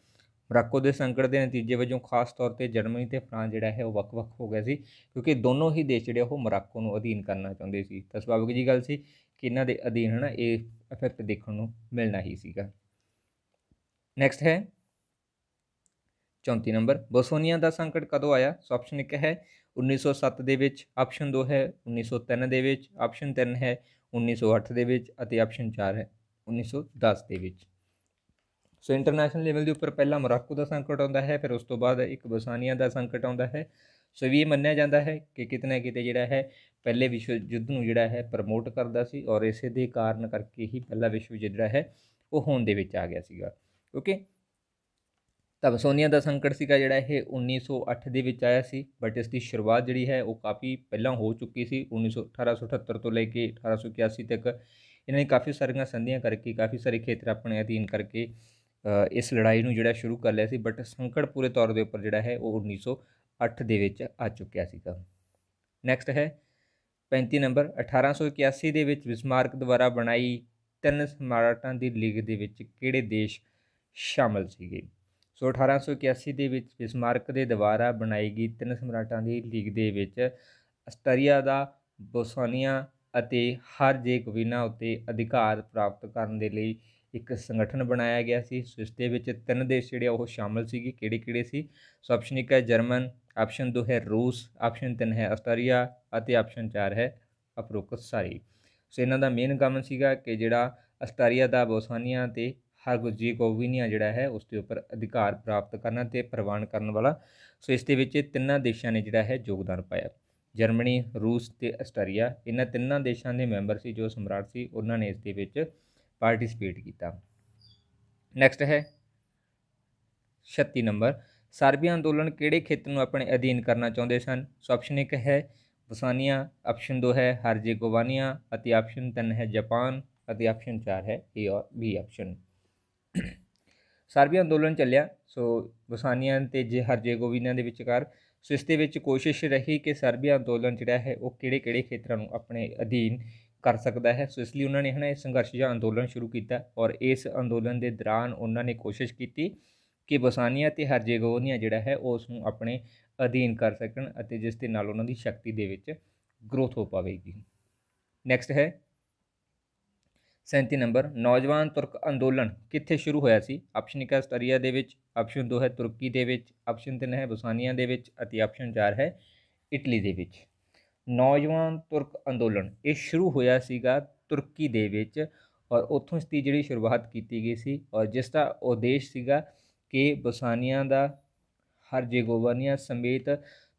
A: ਮਰਾਕੋ ਦੇ ਸੰਕਟ ਦੇ ਨਤੀਜੇ ਵਜੋਂ ਖਾਸ ਤੌਰ ਤੇ ਜਰਮਨੀ ਤੇ ਫਰਾਂਸ ਜਿਹੜਾ ਹੈ ਉਹ ਵੱਖ-ਵੱਖ ਹੋ ਗਿਆ ਸੀ ਕਿਉਂਕਿ ਦੋਨੋਂ ਹੀ ਦੇਸ਼ ਜਿਹੜੇ ਉਹ ਮਰਾਕੋ ਨੂੰ ਅਧੀਨ ਕਰਨਾ ਚਾਹੁੰਦੇ ਸੀ ਤਾਂ ਸੁਭਾਵਿਕ ਜੀ ਗੱਲ ਸੀ ਕਿ ਇਹਨਾਂ ਦੇ ਅਧੀਨ ਹਨਾ ਇਹ ਇਫੈਕਟ ਦੇਖਣ ਨੂੰ ਮਿਲਣਾ ਹੀ ਸੀਗਾ ਨੈਕਸਟ ਹੈ 34 ਨੰਬਰ ਬੋਸੋਨੀਆ ਦਾ ਸੰਕਟ ਕਦੋਂ ਆਇਆ ਸੋ ਆਪਸ਼ਨ 1 ਹੈ 1907 ਦੇ ਵਿੱਚ ਆਪਸ਼ਨ 2 ਹੈ 1903 ਦੇ ਵਿੱਚ ਆਪਸ਼ਨ 3 ਹੈ 1908 ਦੇ ਵਿੱਚ ਅਤੇ ਆਪਸ਼ਨ 4 ਹੈ 1910 ਦੇ ਵਿੱਚ ਸੋ ਇੰਟਰਨੈਸ਼ਨਲ ਲੈਵਲ ਦੇ ਉੱਪਰ ਪਹਿਲਾ ਮੋਰਾਕੋ ਦਾ ਸੰਕਟ ਆਉਂਦਾ ਹੈ ਫਿਰ ਉਸ ਤੋਂ ਬਾਅਦ ਇੱਕ ਬਸਾਨੀਆ ਦਾ ਸੰਕਟ ਆਉਂਦਾ ਹੈ ਸੋ ਵੀ ਇਹ ਮੰਨਿਆ ਜਾਂਦਾ ਹੈ ਕਿ ਕਿਤਨੇ ਕਿਤੇ ਜਿਹੜਾ ਹੈ ਪਹਿਲੇ ਵਿਸ਼ਵ ਯੁੱਧ ਨੂੰ ਜਿਹੜਾ ਹੈ ਪ੍ਰਮੋਟ ਕਰਦਾ ਸੀ ਔਰ ਇਸੇ ਦੇ ਕਾਰਨ ਕਰਕੇ ਹੀ ਪਹਿਲਾ ਵਿਸ਼ਵ ਯੁੱਧ ਜਿਹੜਾ ਹੈ ਉਹ ਹੋਣ ਦੇ ਵਿੱਚ ਆ ਗਿਆ ਸੀਗਾ ਓਕੇ ਤਾਂ ਬਸੋਨੀਆ ਦਾ ਸੰਕਟ ਸੀਗਾ ਜਿਹੜਾ ਇਹ 1908 ਦੇ ਵਿੱਚ ਆਇਆ ਸੀ ਬਟ ਇਸ ਦੀ ਸ਼ੁਰੂਆਤ ਜਿਹੜੀ ਹੈ ਉਹ ਕਾਫੀ ਪਹਿਲਾਂ ਹੋ ਚੁੱਕੀ ਸੀ 1978 ਤੋਂ ਲੈ ਕੇ 1881 ਤੱਕ ਇਹਨਾਂ ਨੇ ਕਾਫੀ ਸਾਰੀਆਂ ਸੰਧੀਆਂ ਕਰਕੇ ਕਾਫੀ ਸਾਰੇ ਖੇਤਰ ਆਪਣੇ ਅਧੀਨ ਕਰਕੇ ਇਸ ਲੜਾਈ ਨੂੰ ਜਿਹੜਾ ਸ਼ੁਰੂ ਕਰ ਲਿਆ ਸੀ ਬਟ ਸੰਕਟ ਪੂਰੇ ਤੌਰ ਦੇ ਉੱਪਰ ਜਿਹੜਾ ਹੈ ਉਹ 1908 ਦੇ ਵਿੱਚ ਆ ਚੁੱਕਿਆ ਸੀਗਾ ਨੈਕਸਟ ਹੈ 35 ਨੰਬਰ 1881 ਦੇ ਵਿੱਚ ਬਿਸਮਾਰਕ ਦੁਆਰਾ ਬਣਾਈ ਤਿੰਨ ਸਮਾਰਟਾਂ ਦੀ ਲੀਗ ਦੇ ਵਿੱਚ ਕਿਹੜੇ ਦੇਸ਼ ਸ਼ਾਮਲ ਸੀਗੇ ਸੋ 1881 ਦੇ ਵਿੱਚ ਬਿਸਮਾਰਕ ਦੇ ਦੁਆਰਾ ਬਣਾਈ ਗਈ ਤਿੰਨ ਸਮਰਾਟਾਂ ਦੀ ਲੀਗ ਦੇ ਵਿੱਚ ਅਸਟਰੀਆ ਦਾ ਬੋਸਨੀਆ ਅਤੇ ਹਰ ਉੱਤੇ ਅਧਿਕਾਰ ਪ੍ਰਾਪਤ ਕਰਨ ਦੇ ਲਈ ਇੱਕ ਸੰਗਠਨ ਬਣਾਇਆ ਗਿਆ ਸੀ ਸੋ ਦੇ ਵਿੱਚ ਤਿੰਨ ਦੇਸ਼ ਜਿਹੜੇ ਉਹ ਸ਼ਾਮਲ ਸੀਗੇ ਕਿਹੜੇ-ਕਿਹੜੇ ਸੀ ਸੋ ਆਪਸ਼ਨ 1 ਹੈ ਜਰਮਨ ਆਪਸ਼ਨ 2 ਹੈ ਰੂਸ ਆਪਸ਼ਨ 3 ਹੈ ਆਸਟਰੀਆ ਅਤੇ ਆਪਸ਼ਨ 4 ਹੈ ਅਪਰੋਕਸ ਸਾਰੀ ਸੋ ਇਹਨਾਂ ਦਾ ਮੇਨ ਕੰਮ ਸੀਗਾ ਕਿ ਜਿਹੜਾ ਆਸਟਰੀਆ ਦਾ ਬੋਸਾਨੀਆ ਤੇ ਕੋਵਿਨੀਆ ਜਿਹੜਾ ਹੈ ਉਸ ਦੇ ਉੱਪਰ ਅਧਿਕਾਰ ਪ੍ਰਾਪਤ ਕਰਨਾ ਤੇ ਪ੍ਰਵਾਨ ਕਰਨ ਵਾਲਾ ਸੋ ਇਸ ਦੇ ਵਿੱਚ ਤਿੰਨਾਂ ਦੇਸ਼ਾਂ ਨੇ ਜਿਹੜਾ ਹੈ ਯੋਗਦਾਨ ਪਾਇਆ ਜਰਮਨੀ ਰੂਸ ਤੇ ਆਸਟਰੀਆ ਇਹਨਾਂ ਤਿੰਨਾਂ ਦੇਸ਼ਾਂ ਦੇ ਮੈਂਬਰ ਸੀ ਜੋ ਸਮਰਾਟ ਸੀ ਉਹਨਾਂ ਨੇ ਇਸ ਦੇ ਵਿੱਚ ਪਾਰਟਿਸਿਪੇਟ ਕੀਤਾ ਨੈਕਸਟ ਹੈ 36 ਨੰਬਰ ਸਰਬੀਆ ਅੰਦੋਲਨ ਕਿਹੜੇ ਖੇਤਰ ਨੂੰ ਆਪਣੇ ਅਧੀਨ ਕਰਨਾ ਚਾਹੁੰਦੇ ਸਨ ਸੋ ਆਪਸ਼ਨ 1 ਹੈ ਬਸਾਨੀਆ ਆਪਸ਼ਨ 2 ਹੈ ਹਰਜੇਗੋਵਾਨੀਆ ਅਤੇ ਆਪਸ਼ਨ 3 ਹੈ ਜਾਪਾਨ ਅਤੇ ਆਪਸ਼ਨ 4 ਹੈ ਏ ਔਰ ਬੀ ਆਪਸ਼ਨ ਸਰਬੀਆ ਅੰਦੋਲਨ ਚੱਲਿਆ ਸੋ ਬਸਾਨੀਆ ਤੇ ਜੇ ਹਰਜੇਗੋਵੀਨਾ ਦੇ ਵਿਚਕਾਰ ਸੋ ਇਸ ਦੇ ਵਿੱਚ ਕੋਸ਼ਿਸ਼ ਰਹੀ ਕਿ ਸਰਬੀਆ ਅੰਦੋਲਨ ਜਿਹੜਾ ਹੈ ਉਹ ਕਿਹੜੇ-ਕਿਹੜੇ ਖੇਤਰਾਂ ਨੂੰ ਆਪਣੇ ਅਧੀਨ ਕਰ ਸਕਦਾ ਹੈ ਸੋ ਇਸ ਲਈ ਉਹਨਾਂ ਨੇ ਹਨਾ ਇਹ ਸੰਘਰਸ਼ ਜਾਂ ਅੰਦੋਲਨ ਸ਼ੁਰੂ ਕੀਤਾ ਔਰ ਇਸ ਅੰਦੋਲਨ ਦੇ ਦੌਰਾਨ ਉਹਨਾਂ ਨੇ ਕੋਸ਼ਿਸ਼ ਕੀਤੀ ਕਿ ਬਸਾਨੀਆ ਤੇ ਹਰਜੇਗੋਨੀਆ ਜਿਹੜਾ ਹੈ ਉਸ ਨੂੰ ਆਪਣੇ ਅਧੀਨ ਕਰ ਸਕਣ ਅਤੇ ਜਿਸ ਦੇ ਨਾਲ ਉਹਨਾਂ ਦੀ ਸ਼ਕਤੀ ਦੇ ਵਿੱਚ ਗਰੋਥ ਹੋ ਪਾਵੇਗੀ ਨੈਕਸਟ ਹੈ 37 ਨੰਬਰ ਨੌਜਵਾਨ ਤੁਰਕ ਅੰਦੋਲਨ ਕਿੱਥੇ ਸ਼ੁਰੂ ਹੋਇਆ ਸੀ ਆਪਸ਼ਨ 1 ਹੈ ਸਟਰੀਆ ਦੇ ਵਿੱਚ ਆਪਸ਼ਨ 2 ਹੈ ਤੁਰਕੀ ਦੇ ਵਿੱਚ ਆਪਸ਼ਨ 3 ਹੈ ਬਸਾਨੀਆ ਦੇ ਵਿੱਚ ਅਤੇ ਆਪਸ਼ਨ 4 ਹੈ ਇਟਲੀ ਦੇ ਵਿੱਚ ਨੌਜਵਾਨ ਤੁਰਕ ਅੰਦੋਲਨ ਇਹ ਸ਼ੁਰੂ ਹੋਇਆ ਸੀਗਾ ਤੁਰਕੀ ਦੇ ਵਿੱਚ ਔਰ ਉੱਥੋਂ ਇਸ ਦੀ ਜਿਹੜੀ ਸ਼ੁਰੂਆਤ ਕੀਤੀ ਗਈ ਸੀ ਔਰ ਜਿਸ ਦਾ ਉਦੇਸ਼ ਸੀਗਾ ਕਿ ਬਸਾਨੀਆਂ ਦਾ ਹਰਜੇਗੋਵਨੀਆ ਸਮੇਤ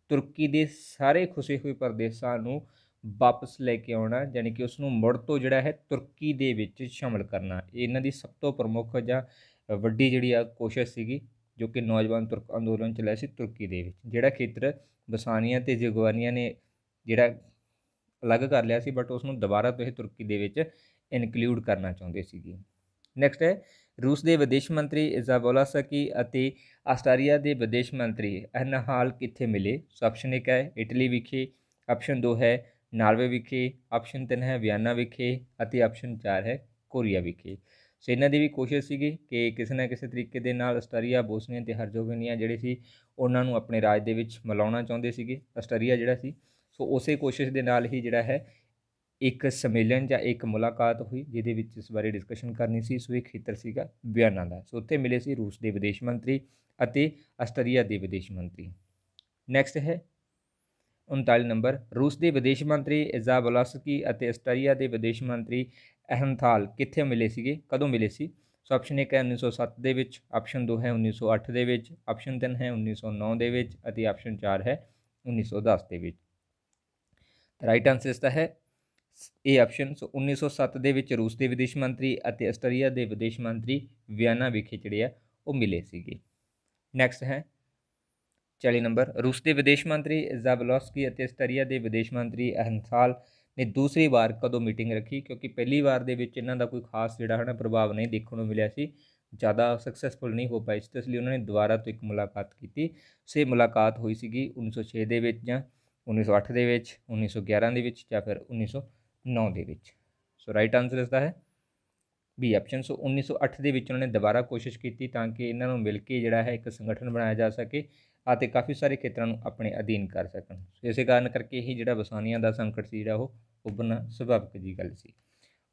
A: ਤੁਰਕੀ ਦੇ ਸਾਰੇ ਖੁਸੇ ਹੋਏ ਪ੍ਰਦੇਸ਼ਾਂ ਨੂੰ ਵਾਪਸ ਲੈ ਕੇ ਆਉਣਾ ਯਾਨੀ ਕਿ ਉਸ ਨੂੰ ਮੁੜ ਤੋਂ ਜਿਹੜਾ ਹੈ ਤੁਰਕੀ ਦੇ ਵਿੱਚ ਸ਼ਾਮਲ ਕਰਨਾ ਇਹਨਾਂ ਦੀ ਸਭ ਤੋਂ ਪ੍ਰਮੁੱਖ ਜਾਂ ਵੱਡੀ ਜਿਹੜੀ ਆ ਕੋਸ਼ਿਸ਼ ਸੀਗੀ ਜੋ ਕਿ ਨੌਜਵਾਨ ਤੁਰਕ ਅੰਦੋਲਨ ਲੈ ਸੀ ਤੁਰਕੀ ਦੇ ਵਿੱਚ ਜਿਹੜਾ ਖੇਤਰ ਬਸਾਨੀਆਂ ਤੇ ਜੇਗਵਾਨੀਆਂ ਨੇ ਜਿਹੜਾ ਅਲੱਗ ਕਰ ਲਿਆ ਸੀ ਬਟ ਉਸ ਨੂੰ ਦੁਬਾਰਾ ਤੋਂ ਇਹ ਤੁਰਕੀ ਦੇ ਵਿੱਚ ਇਨਕਲੂਡ ਕਰਨਾ ਚਾਹੁੰਦੇ ਸੀਗੇ ਨੈਕਸਟ ਹੈ ਰੂਸ ਦੇ ਵਿਦੇਸ਼ ਮੰਤਰੀ ਇਜ਼ਾਬੋਲਾ ਸਕੀ ਅਤੇ ਆਸਟਰੀਆ ਦੇ ਵਿਦੇਸ਼ ਮੰਤਰੀ ਅਨਹਾਲ ਕਿੱਥੇ ਮਿਲੇ ਸੋ ਆਪਸ਼ਨ 1 ਹੈ ਇਟਲੀ ਵਿਖੇ ਆਪਸ਼ਨ 2 ਹੈ ਨਾਰਵੇ ਵਿਖੇ ਆਪਸ਼ਨ 3 ਹੈ ਵਿਆਨਾ ਵਿਖੇ ਅਤੇ ਆਪਸ਼ਨ 4 ਹੈ ਕੋਰੀਆ ਵਿਖੇ ਸੋ ਇਹਨਾਂ ਦੀ ਵੀ ਕੋਸ਼ਿਸ਼ ਸੀਗੀ ਕਿ ਕਿਸੇ ਨਾ ਕਿਸੇ ਤਰੀਕੇ ਦੇ ਨਾਲ ਆਸਟਰੀਆ ਬੋਸਨੀਆ ਤੇ ਹਰਜੋਗਨੀਆ ਜਿਹੜੇ ਸੀ ਉਹਨਾਂ ਨੂੰ ਆਪਣੇ ਰਾਜ ਦੇ ਵਿੱਚ ਮਿਲਾਉਣਾ ਚਾਹੁੰਦੇ ਸੀਗੇ ਆਸਟਰੀਆ ਜਿਹੜਾ ਸੀ ਸੋ ਉਸੇ ਕੋਸ਼ਿਸ਼ ਦੇ ਨਾਲ ਹੀ ਜਿਹੜਾ ਹੈ ਇੱਕ ਸੰਮੇਲਨ ਜਾਂ ਇੱਕ ਮੁਲਾਕਾਤ ਹੋਈ ਜਿਹਦੇ ਵਿੱਚ ਇਸ ਬਾਰੇ ਡਿਸਕਸ਼ਨ ਕਰਨੀ ਸੀ ਸੋ ਇਹ ਖੇਤਰ ਸੀਗਾ ਬਿਆਨਾਂ ਦਾ ਸੋ ਉੱਥੇ ਮਿਲੇ ਸੀ ਰੂਸ ਦੇ ਵਿਦੇਸ਼ ਮੰਤਰੀ ਅਤੇ ਆਸਟਰੀਆ ਦੇ ਵਿਦੇਸ਼ ਮੰਤਰੀ ਨੈਕਸਟ ਹੈ 39 ਨੰਬਰ ਰੂਸ ਦੇ ਵਿਦੇਸ਼ ਮੰਤਰੀ ਇਜ਼ਾਬੋਲਸਕੀ ਅਤੇ ਆਸਟਰੀਆ ਦੇ ਵਿਦੇਸ਼ ਮੰਤਰੀ ਅਹਨਥਾਲ ਕਿੱਥੇ ਮਿਲੇ ਸੀਗੇ ਕਦੋਂ ਮਿਲੇ ਸੀ ਸੋ ਆਪਸ਼ਨ 1 ਹੈ 1907 ਦੇ ਵਿੱਚ ਆਪਸ਼ਨ 2 ਹੈ 1908 ਦੇ ਵਿੱਚ ਆਪਸ਼ਨ 3 ਹੈ 1909 ਦੇ ਵਿੱਚ ਅਤੇ ਆਪਸ਼ਨ 4 ਹੈ 1910 ਦੇ ਵਿੱਚ ਰਾਈਟ ਆਨਸਰ ਇਸ ਦਾ ਹੈ ਇਹ ਆਪਸ਼ਨ ਸੋ 1907 ਦੇ ਵਿੱਚ ਰੂਸ ਦੇ ਵਿਦੇਸ਼ ਮੰਤਰੀ ਅਤੇ ਆਸਟਰੀਆ ਦੇ ਵਿਦੇਸ਼ ਮੰਤਰੀ ਵਿਆਨਾ ਵਿਖੇ ਜਿਹੜੇ ਆ ਉਹ ਮਿਲੇ ਸੀਗੇ ਨੈਕਸਟ ਹੈ 40 ਨੰਬਰ ਰੂਸ ਦੇ ਵਿਦੇਸ਼ ਮੰਤਰੀ ਜ਼ਾਬਲੋਸਕੀ ਅਤੇ ਆਸਟਰੀਆ ਦੇ ਵਿਦੇਸ਼ ਮੰਤਰੀ ਅਹਨਸਾਲ ਨੇ ਦੂਸਰੀ ਵਾਰ ਕਦੋਂ ਮੀਟਿੰਗ ਰੱਖੀ ਕਿਉਂਕਿ ਪਹਿਲੀ ਵਾਰ ਦੇ ਵਿੱਚ ਇਹਨਾਂ ਦਾ ਕੋਈ ਖਾਸ ਜਿਹੜਾ ਹੈ ਨਾ ਪ੍ਰਭਾਵ ਨਹੀਂ ਦੇਖਣ ਨੂੰ ਮਿਲਿਆ ਸੀ ਜ਼ਿਆਦਾ ਸਕਸੈਸਫੁਲ ਨਹੀਂ ਹੋ ਪਾਈ ਇਸ ਲਈ ਉਹਨਾਂ ਨੇ ਦੁਬਾਰਾ ਤੋਂ ਇੱਕ ਮੁਲਾਕਾਤ ਕੀਤੀ ਸੇ ਮੁਲਾਕਾਤ ਹੋਈ ਸੀਗੀ 1906 ਦੇ ਵਿੱਚ ਜਾਂ 1908 ਦੇ ਵਿੱਚ 1911 ਦੇ ਵਿੱਚ ਜਾਂ ਫਿਰ 1909 ਦੇ ਵਿੱਚ ਸੋ ਰਾਈਟ ਆਨਸਰ ਇਸ ਦਾ ਹੈ ਬੀ ਆਪਸ਼ਨ ਸੋ 1908 ਦੇ ਵਿੱਚ ਉਹਨਾਂ ਨੇ ਦੁਬਾਰਾ ਕੋਸ਼ਿਸ਼ ਕੀਤੀ ਤਾਂ ਕਿ ਇਹਨਾਂ ਨੂੰ ਮਿਲ ਕੇ ਜਿਹੜਾ ਹੈ ਇੱਕ ਸੰਗਠਨ ਬਣਾਇਆ ਜਾ ਸਕੇ ਅਤੇ ਕਾਫੀ ਸਾਰੇ ਖੇਤਰਾਂ ਨੂੰ ਆਪਣੇ ਅਧੀਨ ਕਰ ਸਕਣ ਇਸੇ ਕਾਰਨ ਕਰਕੇ ਇਹ ਜਿਹੜਾ ਬਸਾਨੀਆਂ ਦਾ ਸੰਕਟ ਸੀ ਜਿਹੜਾ ਉਹ ਉੱਭਰਨਾ ਸੁਭਾਵਿਕ ਜੀ ਗੱਲ ਸੀ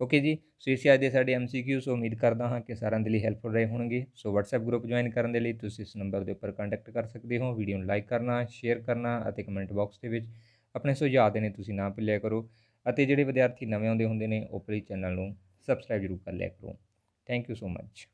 A: ਓਕੇ ਜੀ ਸੋ ਇਹ ਅੱਜ ਦੇ ਸਾਡੇ ਐਮਸੀਕਿਊ ਸੋ ਉਮੀਦ ਕਰਦਾ ਹਾਂ ਕਿ ਸਾਰਿਆਂ ਦੇ ਲਈ ਹੈਲਪਫੁਲ ਰਹੇ ਹੋਣਗੇ ਸੋ WhatsApp ਗਰੁੱਪ ਜੁਆਇਨ ਕਰਨ ਦੇ ਲਈ ਤੁਸੀਂ ਇਸ ਨੰਬਰ ਦੇ ਉੱਪਰ ਕੰਟੈਕਟ ਕਰ ਸਕਦੇ ਹੋ ਵੀਡੀਓ ਨੂੰ ਲਾਈਕ ਕਰਨਾ ਸ਼ੇਅਰ ਕਰਨਾ ਅਤੇ ਕਮੈਂਟ ਬਾਕਸ ਦੇ ਵਿੱਚ ਆਪਣੇ ਸੁਝਾਅ ਦੇਣੇ ਤੁਸੀਂ ਨਾ ਭੁੱਲਿਆ ਕਰੋ ਅਤੇ ਜਿਹੜੇ ਵਿਦਿਆਰਥੀ ਨਵੇਂ ਆਉਂਦੇ ਹੁੰਦੇ ਨੇ ਉਹ ਪਲੀਜ਼ ਚੈਨਲ ਨੂੰ ਸਬਸਕ੍ਰਾਈਬ ਜ਼ਰੂਰ ਕਰ ਲਿਆ ਕਰੋ ਥੈਂਕ ਯੂ ਸੋ ਮੱਚ